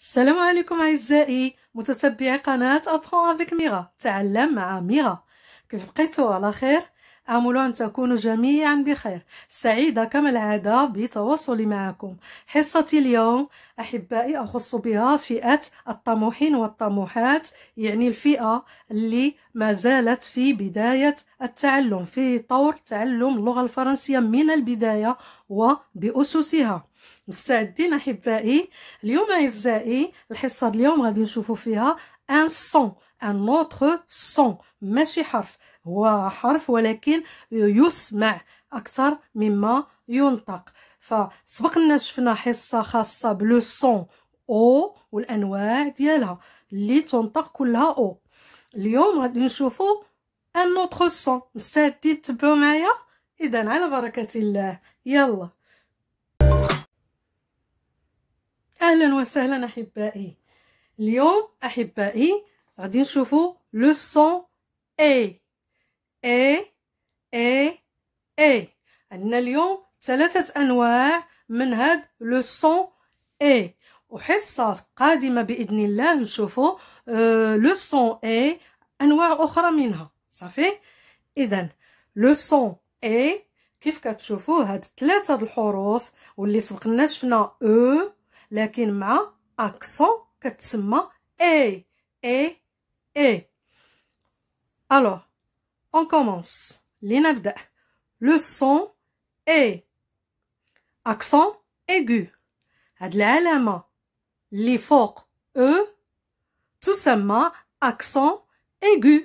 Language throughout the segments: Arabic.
السلام عليكم أعزائي متتبعي قناة أبخون أفيك ميغا تعلم مع ميغا كيف بقيتوا على خير؟ آمل أن تكونوا جميعا بخير سعيدة كما العادة بتواصلي معكم حصتي اليوم أحبائي أخص بها فئة الطموحين والطموحات يعني الفئة اللي ما زالت في بداية التعلم في طور تعلم اللغة الفرنسية من البداية وبأسسها مستعدين احبائي اليوم اعزائي الحصه اليوم غادي نشوفوا فيها ان سون ان اوتر سون ماشي حرف هو حرف ولكن يسمع اكثر مما ينطق فسبق لنا شفنا حصه خاصه بلو سون او والانواع ديالها اللي تنطق كلها او اليوم غادي نشوفوا ان اوتر سون مستعدين تتبعوا معايا اذا على بركه الله يلا اهلا وسهلا احبائي اليوم احبائي غادي نشوفوا لو سون اي اي اي اي عندنا اليوم ثلاثه انواع من هاد لو سون اي وحصه قادمه باذن الله نشوفوا لو سون اي آه، انواع اخرى منها صافي اذا لو سون اي كيف كتشوفوا هاد ثلاثه الحروف واللي سبقنا شفنا او e. لكن مع اكسون كتسمى اي اي اي الوغ اون كومونس لنبدا لو سون اي اكسون ايغو هاد العلامه اللي فوق او تسمى اكسون ايغو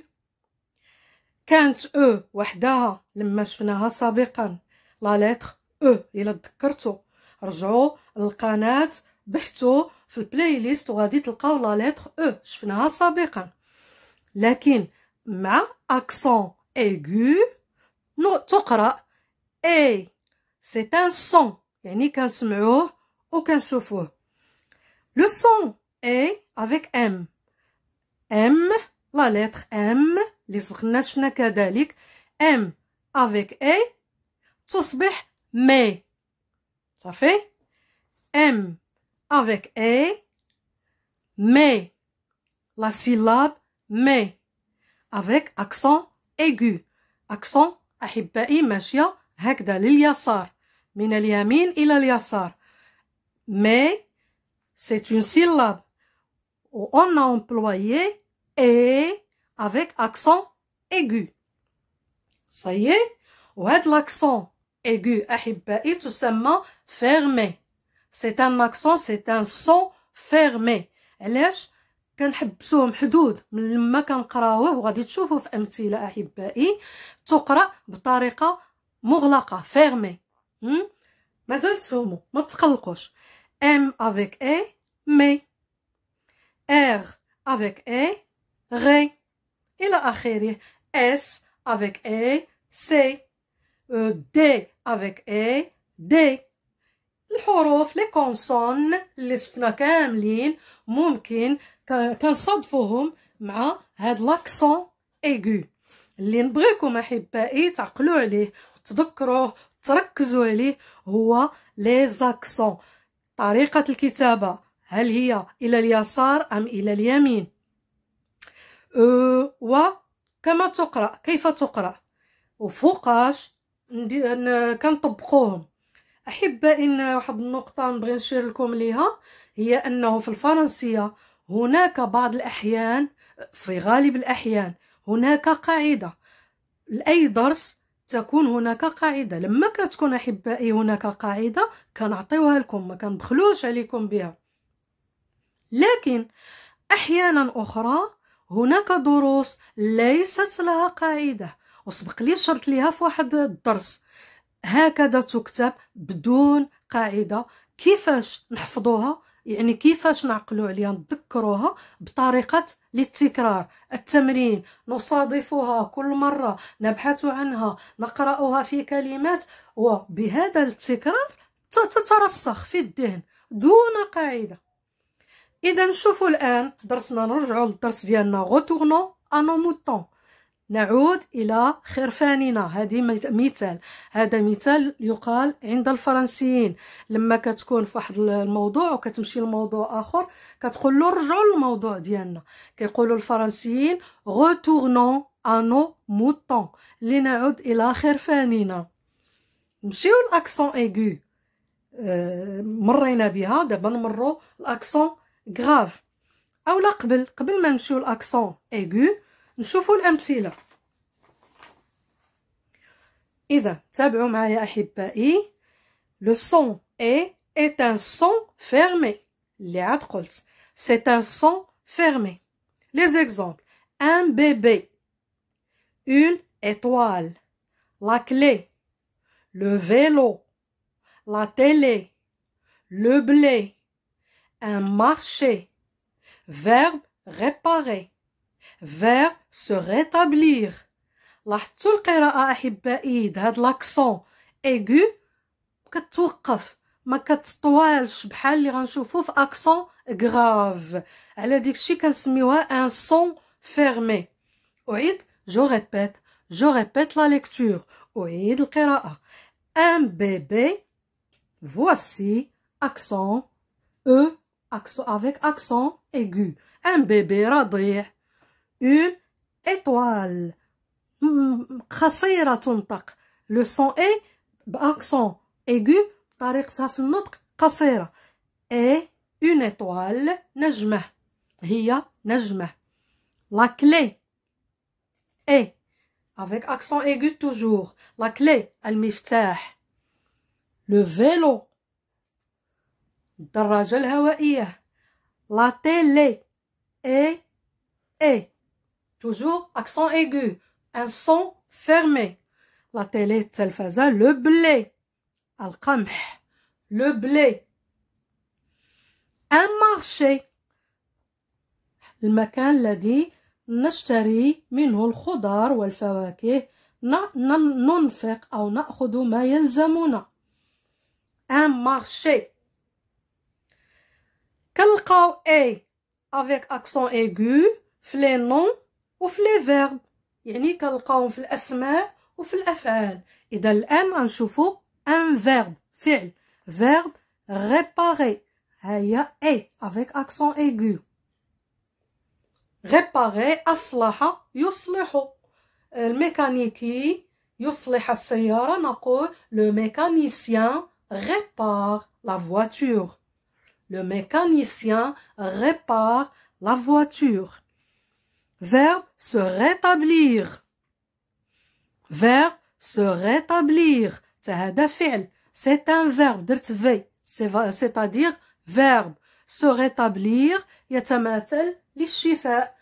كانت او e وحدها لما شفناها سابقا لا لتر او e، الى تذكرتو رجعوا للقناه Bichto, fil playlist, ou radit l'ka la lettre E. Je finis à ça, bikan. Lakin, ma, accent aigu, nou, tu E. C'est un son. Yani, ka sma ou ka sefo. Le son, E, avec M. M, la lettre M, lisoukhna, china kadalik. M, avec E, tu sbèch, me. Ça fait, M avec e »,« mais, la syllabe mais, avec accent aigu, accent أحبائي ماشية هكذا لليسار من اليمين il اليسار mais c'est une syllabe où on a employé e » avec accent aigu ça y est وهذا l'accent aigu tout simplement fermé سي ان اكسون سي ان son fermé علاش كنحبسوه محدود من لما كنقراوه وغادي تشوفوا في امثله احبائي تقرا بطريقه مغلقه فيرمي مازال تفهموا ما تقلقوش ام افيك اي مي ار افيك اي غي الى اخره اس افيك اي سي دي افيك اي دي الحروف لي كونسون اللي شفنا كاملين ممكن كنصادفوهم مع هاد لاكسون ايغو اللي نبغيكم احبائي تعقلوا عليه وتذكروه تركزوا عليه هو لي زاكسون طريقه الكتابه هل هي الى اليسار ام الى اليمين أه كما تقرا كيف تقرا وفوقاش كنطبقوهم احبائنا واحد النقطه نبغي نشير لكم ليها هي انه في الفرنسيه هناك بعض الاحيان في غالب الاحيان هناك قاعده لاي درس تكون هناك قاعده لما كتكون احبائي هناك قاعده كنعطيوها لكم ما كنبخلوش عليكم بها لكن احيانا اخرى هناك دروس ليست لها قاعده وسبق لي شرط ليها في واحد الدرس هكذا تكتب بدون قاعده كيفاش نحفظوها يعني كيفاش نعقلوا عليها نذكروها بطريقه للتكرار التمرين نصادفها كل مره نبحث عنها نقراها في كلمات وبهذا التكرار تترسخ في الذهن دون قاعده اذا نشوفوا الان درسنا نرجعوا للدرس ديالنا غوتورنو انو موتون نعود الى خرفاننا هذه مثال هذا مثال يقال عند الفرنسيين لما كتكون في واحد الموضوع وكتمشي لموضوع اخر كتقول له رجعوا للموضوع ديالنا كيقولوا الفرنسيين غوتورنو انو موطون لنعود الى خرفاننا نمشيو لاكسون ايغو آه، مرينا بها دابا نمروا لاكسون غراف اولا قبل قبل ما نمشيو لاكسون ايغو un الامثله اذا تابعوا معايا le son est est un son fermé Les c'est un son fermé les exemples un bébé une étoile la clé le vélo la télé le blé un marché verbe réparer vers se rétablir. L'artul kaira a ahibbaï d'ad l'accent aigu, katourkaf, ma katstoual, j'bhal liran choufouf, accent grave. Elle a dit que chikan smiwa un son fermé. Oïd, je répète, je répète la lecture. Oïd l'kaira a. Un bébé, voici, accent, e, accent, avec accent aigu. Un bébé une étoile. Hum, ton tuntak. Le son est, accent aigu, tarik saf notre khasira. Et une étoile, najma. Hiya, najma. La clé et avec accent aigu toujours, la clé, al miftah. Le vélo. درجة الهوائية La تيلي et. E. Toujours accent aigu, un son fermé. La télé faisait le blé. le blé. Un marché. le الذي نشتري منه الخضار والفواكه ننفق أو نأخذ ما يلزمنا un marché كالقاو avec accent aigu في les ouf les verbes. Il y a un noms esme ouf le ff. Et de l'm un chouffot un verbe. Verbe réparer. Aïe, avec accent aigu. réparer aslaha, yusleho. Le mécanicien, yusleha le mécanicien répare la voiture. Le mécanicien répare la voiture. Verbe se rétablir. Verbe se rétablir. C'est un verbe. C'est-à-dire verbe se rétablir يتماثل للشفاء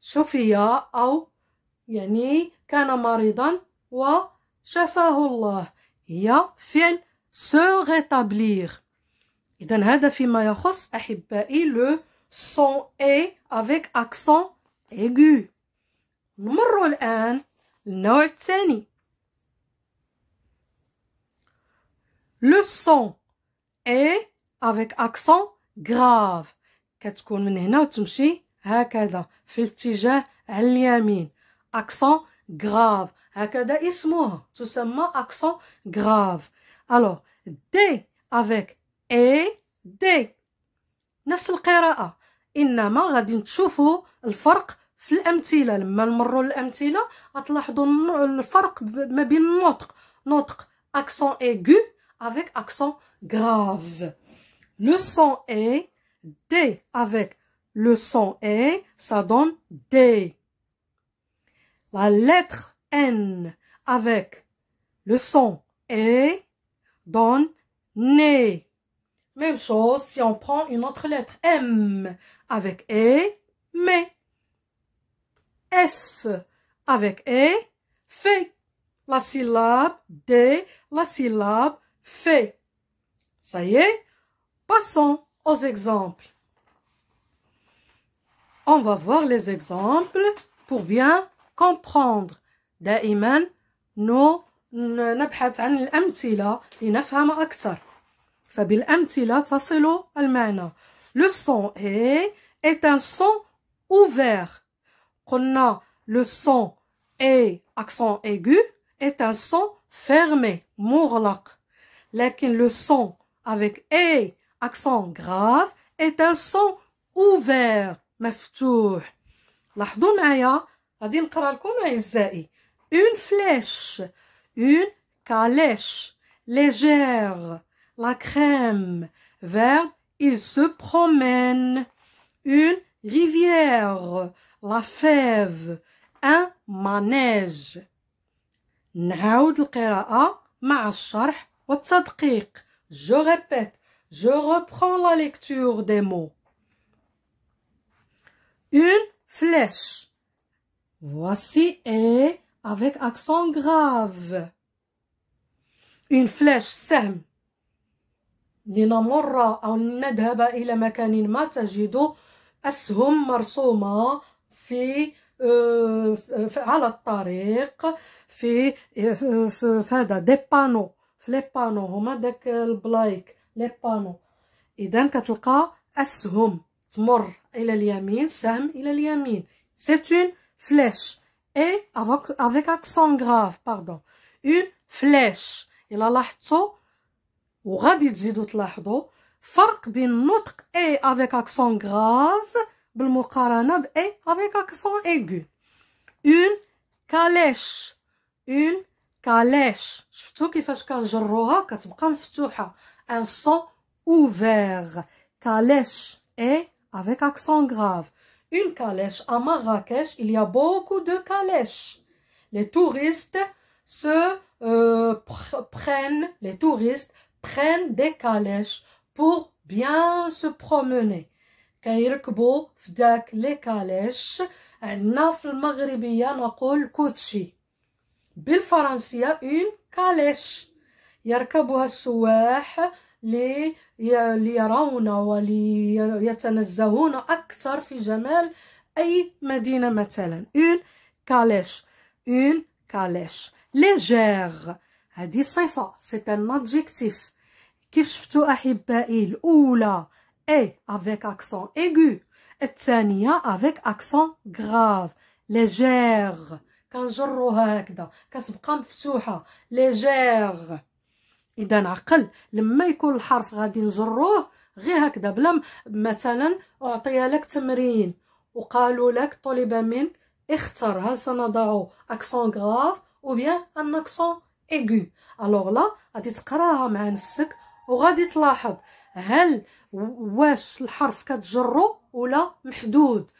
شفي أو يعني كان مريضا وشفاه الله هي فعل se rétablir إذا هذا فيما يخص أحبائي le son et avec accent aigu نمرو الآن للنوع الثاني لو سون اي افيك اكسون غراف كتكون من هنا وتمشي هكذا في الاتجاه اليمين اكسون غراف هكذا اسمها تسمى اكسون غراف الو دي افيك اي دي نفس القراءه Maintenant, nous allons voir la différence entre les deux mots. Quand vous allez voir les deux mots, vous allez notre accent aigu avec l'accent grave. Le son « e »« d » avec le son « e », ça donne « d ». La lettre « n » avec le son « e » donne « n ». Même chose si on prend une autre lettre « m » avec e, mais. F avec e, fait. La syllabe D, la syllabe fait. Ça y est, passons aux exemples. On va voir les exemples pour bien comprendre. دائما نو نبحث عن الأمثلة لنفهم أكثر فبالأمثلة تصل المعنى le son E est un son ouvert. On a le son E, accent aigu, est un son fermé, Mais le son avec E, accent grave, est un son ouvert, une flèche une calèche légère la crème verte. Il se promène. Une rivière. La fève. Un manège. مع الشرح Je répète. Je reprends la lecture des mots. Une flèche. Voici et avec accent grave. Une flèche sème. لنمر أو نذهب إلى مكان ما تجد أسهم مرسومة في آه، على الطريق في في هذا دي بانو في لي بانو هما داك البلايك لي بانو اذا كتلقى اسهم تمر الى اليمين سهم الى اليمين سي اون flèche اي avec avec accent grave اون une الا لاحظتوا وغادي تزيدوا تلاحظوا فرق بين النطق اي افيك اكسون غراف بالمقارنه باي افيك اكسون ايغو اون كاليش اون كاليش شفتوا كيفاش كنجروها كتبقى مفتوحه ان سون اوفير calèche اي افيك accent غراف اون calèche ا Marrakech, il y a beaucoup de calèches. Les touristes se euh, pr prennent, les touristes prennent des calèches pour bien se promener كيركبو في داك لي كاليش عندنا في المغربيه نقول كوتشي بالفرنسيه اون كاليش يركبها السواح لي ليرون وليتنزهون اكثر في جمال اي مدينه مثلا اون كاليش اون كاليش ليجير هذه صفه سي ان ادجيكتيف كيف شفتوا احبائي الاولى اي افيك اكسون ايغو الثانيه افيك اكسون غراف ليجير كنجروها هكذا كتبقى مفتوحه ليجير اذا عقل لما يكون الحرف غادي نجروه غير هكذا بلا مثلا اعطي لك تمرين وقالوا لك طلب منك اختر هل سنضع اكسون غراف او بيان ان اكسون ايغو الوغ لا غادي تقراها مع نفسك وغادي تلاحظ هل واش الحرف كتجرو ولا محدود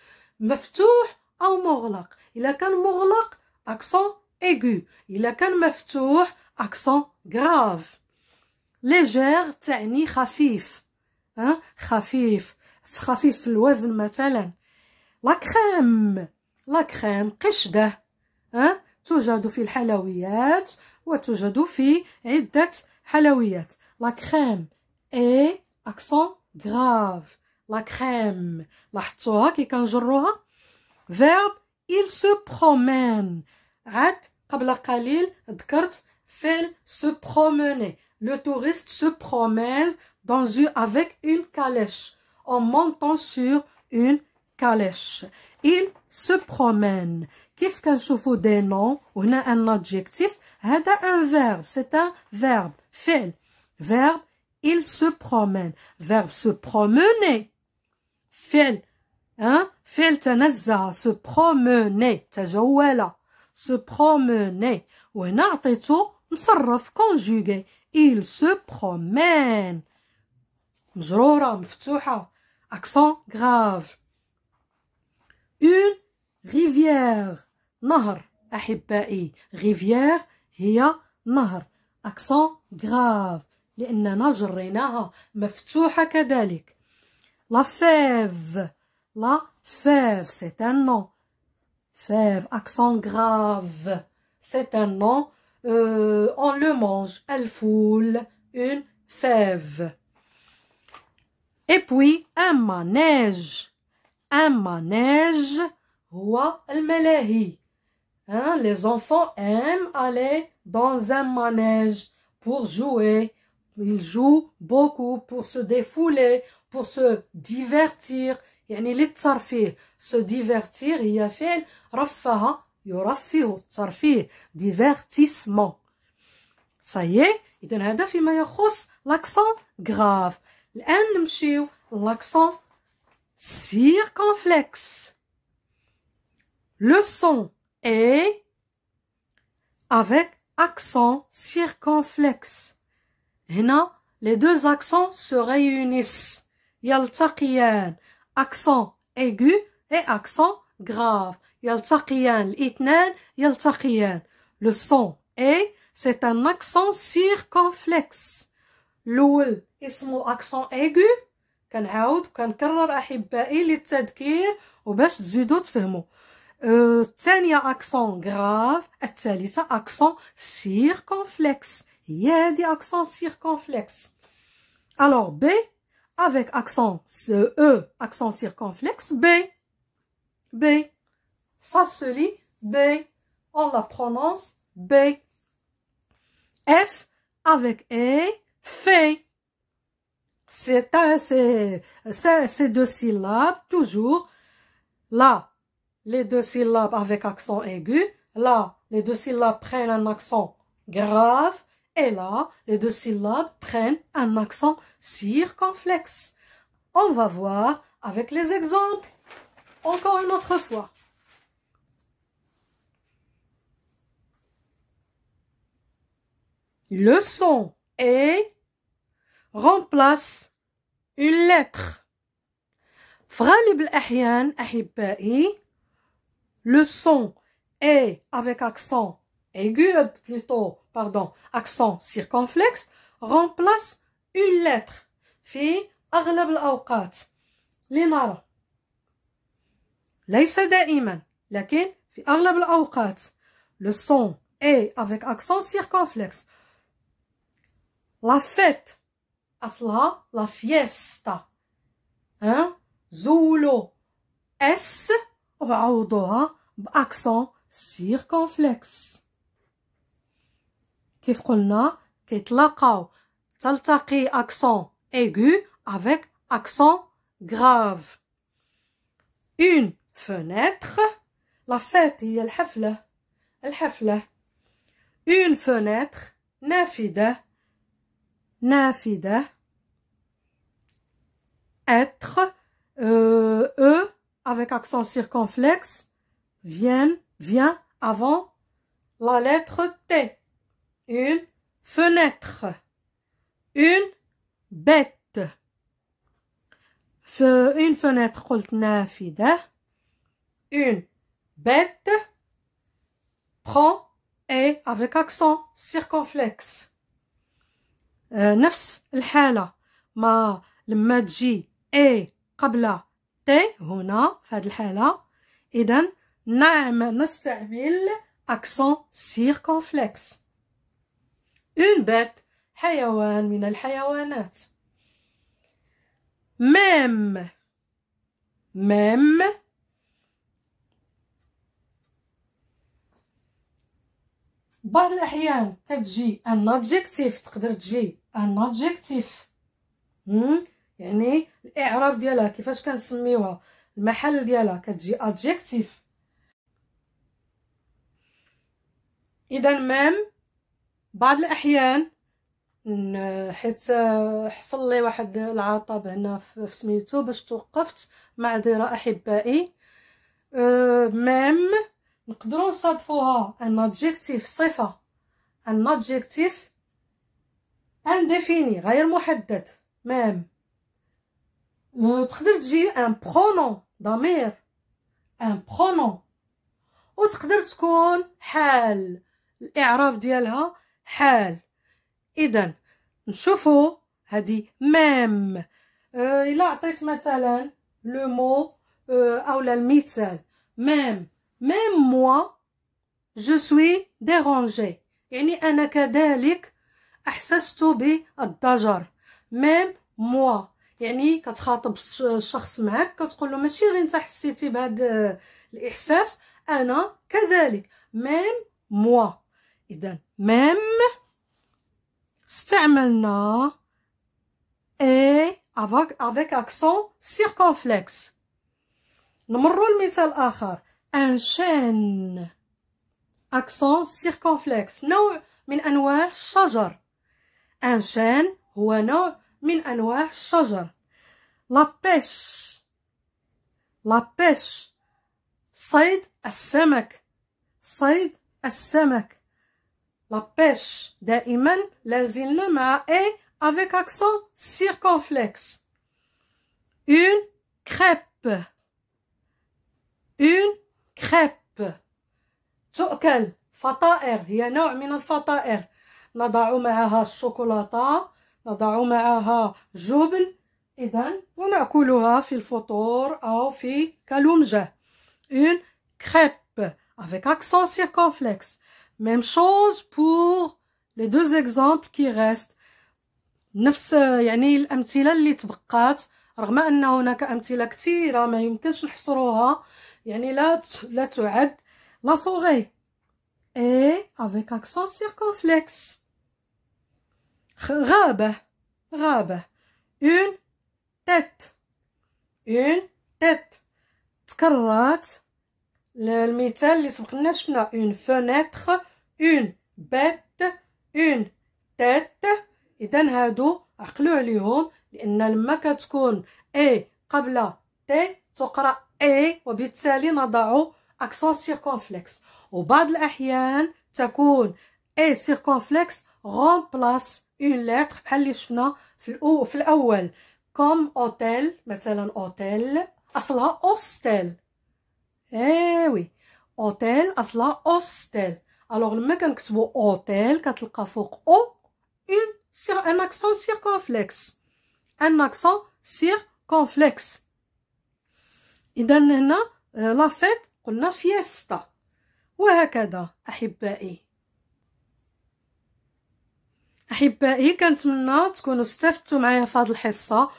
مفتوح او مغلق الا كان مغلق اكسون ايغو الا كان مفتوح اكسون غراف ليجير تعني خفيف ها خفيف خفيف في الوزن مثلا لا كريم لا كريم قشده ها توجد في الحلويات وتوجد في عدة حلويات لا كريم اي اكسون غراف لا كريم لاحظتوها كي كنجروها فيرب il se promène عاد قبل قليل ذكرت فعل se promener le touriste se promène dans une, avec une calèche en montant sur une calèche il se promène كيف كنشوفوا دي نون وهنا ان ادجيكتيف Hada hein, un verbe, c'est un verbe, fait. Verbe, il se promène. Verbe se promener. Fait. Hein? Fait تنزه se promener. تجولة se promener. وهنا عطيتو نصرف conjugué. Il se promène. مجرورة مفتوحة. Accent grave. Une rivière. Nahr. أحبائي. Rivière a « un accent grave لأننا جريناها La fève »« La fève », c'est un nom fève accent grave c'est un nom euh, on le mange elle foule une fève et puis un manège un manège elle الملاهي Hein? Les enfants aiment aller dans un manège pour jouer. Ils jouent beaucoup pour se défouler, pour se divertir. يعني للترفيه se divertir il فعل raffi, يرفه الترفيه divertissement ça y est il y a un لاكسون grave, الان l'accent l'accent circonflexe le son et avec accent circonflexe. Hina les deux accents se réunissent. يلتقيان accent aigu et accent grave. يلتقيان itnen يلتقيان. Le son E, c'est un accent circonflexe. Loul, ismo accent aigu كنعاود كنكرر أحبائي للتذكير وباش تزيدوا تفهموا il euh, y a accent grave et il y accent circonflexe il y a des accents circonflexes alors B avec accent euh, E, accent circonflexe B b ça se lit B on la prononce B F avec E fait c'est deux syllabes toujours là les deux syllabes avec accent aigu. Là, les deux syllabes prennent un accent grave. Et là, les deux syllabes prennent un accent circonflexe. On va voir avec les exemples. Encore une autre fois. Le son et remplace une lettre. أحبائي le son est avec accent aigu, euh, plutôt, pardon, accent circonflexe, remplace une lettre. في »« Linara »« ليس دائما لكن في al-awqat l'aukat. le son est avec accent circonflexe la fête Asla »« la fiesta hein Zoulo S ou à accent circonflexe. Qu'écoulna, qu'est la accent aigu avec accent grave. Une fenêtre, la fête y la El hefle. Une fenêtre, nafida, nafida. Être, euh, e avec accent circonflexe viennent, vient avant la lettre T. Une fenêtre. Une bête. Une fenêtre, Une bête. Prend et avec accent circonflexe. نفس euh, الحالة Ma le تجي et تي هنا في هذه الحالة إذا نعم نستعمل أكسون سيركونفلكس اون بات حيوان من الحيوانات ميم ميم بعض الأحيان كتجي ان adjective تقدر تجي ان adjective hmm. يعني الاعراب ديالها كيفاش كنسميوها المحل ديالها كتجي ادجكتيف اذا مام بعض الاحيان حيت آه، حصل لي واحد العطب هنا في سميتو باش توقفت مع معذره احبائي آه، مام نقدروا نصادفوها ان ادجكتيف صفه ان ادجكتيف انديفيني غير محدد مام تقدر تجي ان برونون ضمير ان برونون وتقدر تكون حال الاعراب ديالها حال اذا نشوفوا هذه ميم أه، الا عطيت مثلا لو مو أه، اولا المثال ميم ميم موا جو سوي ديرونجي يعني انا كذلك احسست بالضجر ميم موا يعني كتخاطب الشخص معك كتقول له ماشي غير انت حسيتي بهذا آه، الاحساس انا كذلك ميم موا اذا ميم استعملنا اي افاك افيك اكسون سيركونفلكس نمروا لمثال اخر ان شين اكسون سيركونفلكس نوع من انواع الشجر ان شين هو نوع من أنواع الشجر لا بيش لا بيش صيد السمك صيد السمك لا بيش دائما لازلنا مع اي افيك اكسون circonflexe اون كريب اون كريب تؤكل فطائر هي نوع من الفطائر نضع معها الشوكولاتة نضع معها جبن إذا ونأكلها في الفطور أو في كالونجه اون كريب افيك اكسون سيركونفلكس ميم شوز بور لي دو زيكزامبل كي restent نفس يعني الأمثلة اللي تبقات رغم أن هناك أمثلة كثيرة ما يمكنش نحصروها يعني لا لا تعد لا فوغي اي افيك اكسون سيركونفليكس غابة غابة une تيت une تيت تكررات المثال اللي سبقنا شفنا une fenêtre une بيت une تيت اذا هادو عقلوا عليهم لان لما كتكون اي قبل تي تقرا اي وبالتالي نضع اكسون سيركونفليكس وبعض الاحيان تكون اي سيركونفليكس غون اون لتر بحال اللي شفنا في الأو في الاول كوم اوتيل مثلا اوتيل اصلها اوستيل ايوي وي اوتيل اصلها اوستيل الوغ لما كنكتبو اوتيل كتلقى فوق او اون سير ان اكسون كونفليكس ان اكسون كونفليكس اذا هنا لا آه، فيت قلنا فيستا وهكذا احبائي احبائي كنتمنى تكونوا استفدتوا معايا في هذه الحصه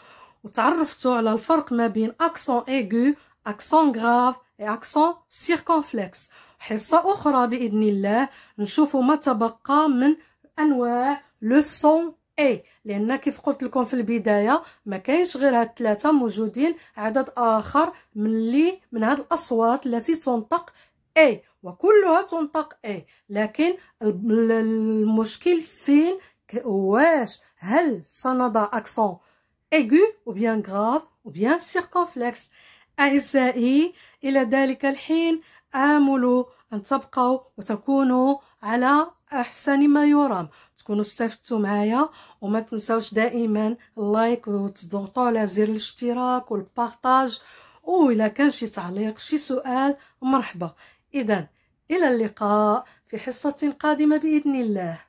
وتعرفتوا على الفرق ما بين اكسون ايغو اكسون غراف اكسون سيركونفلكس حصه اخرى باذن الله نشوفوا ما تبقى من انواع لو سون اي لان كيف قلت لكم في البدايه ما كاينش غير هاد الثلاثه موجودين عدد اخر من لي من هاد الاصوات التي تنطق اي وكلها تنطق اي لكن المشكل فين واش هل سنضع أكسون ايغو او بيان غراف او بيان سيركونفلكس أعزائي إلى ذلك الحين آملوا أن تبقوا وتكونوا على أحسن ما يرام تكونوا استفدتوا معايا وما تنساوش دائما اللايك وتضغطوا على زر الاشتراك او الى كان شي تعليق شي سؤال مرحبا إذا إلى اللقاء في حصة قادمة بإذن الله